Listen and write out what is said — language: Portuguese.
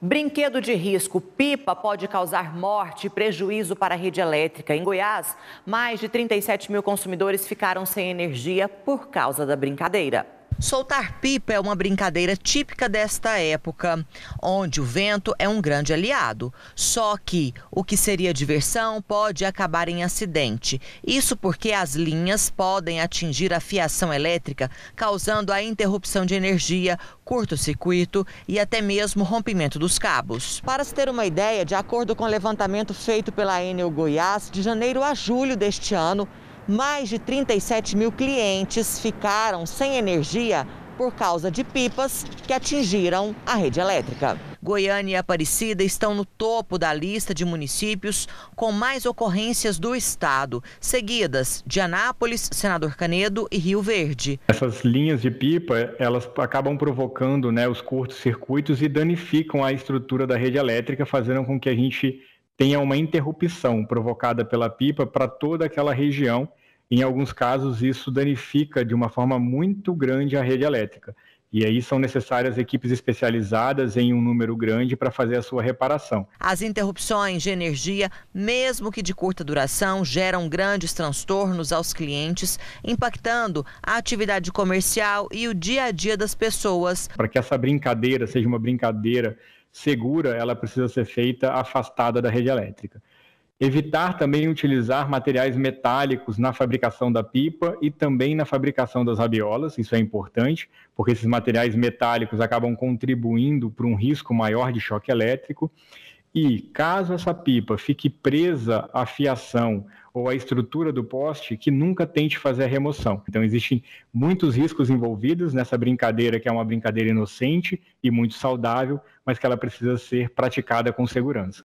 Brinquedo de risco, pipa, pode causar morte e prejuízo para a rede elétrica. Em Goiás, mais de 37 mil consumidores ficaram sem energia por causa da brincadeira. Soltar pipa é uma brincadeira típica desta época, onde o vento é um grande aliado. Só que o que seria diversão pode acabar em acidente. Isso porque as linhas podem atingir a fiação elétrica, causando a interrupção de energia, curto-circuito e até mesmo rompimento dos cabos. Para se ter uma ideia, de acordo com o levantamento feito pela Enel Goiás, de janeiro a julho deste ano, mais de 37 mil clientes ficaram sem energia por causa de pipas que atingiram a rede elétrica. Goiânia e Aparecida estão no topo da lista de municípios com mais ocorrências do estado, seguidas de Anápolis, Senador Canedo e Rio Verde. Essas linhas de pipa, elas acabam provocando né, os curtos-circuitos e danificam a estrutura da rede elétrica, fazendo com que a gente tenha uma interrupção provocada pela pipa para toda aquela região. Em alguns casos, isso danifica de uma forma muito grande a rede elétrica. E aí são necessárias equipes especializadas em um número grande para fazer a sua reparação. As interrupções de energia, mesmo que de curta duração, geram grandes transtornos aos clientes, impactando a atividade comercial e o dia a dia das pessoas. Para que essa brincadeira seja uma brincadeira segura, ela precisa ser feita afastada da rede elétrica. Evitar também utilizar materiais metálicos na fabricação da pipa e também na fabricação das rabiolas, isso é importante, porque esses materiais metálicos acabam contribuindo para um risco maior de choque elétrico. E caso essa pipa fique presa à fiação ou à estrutura do poste, que nunca tente fazer a remoção. Então, existem muitos riscos envolvidos nessa brincadeira, que é uma brincadeira inocente e muito saudável, mas que ela precisa ser praticada com segurança.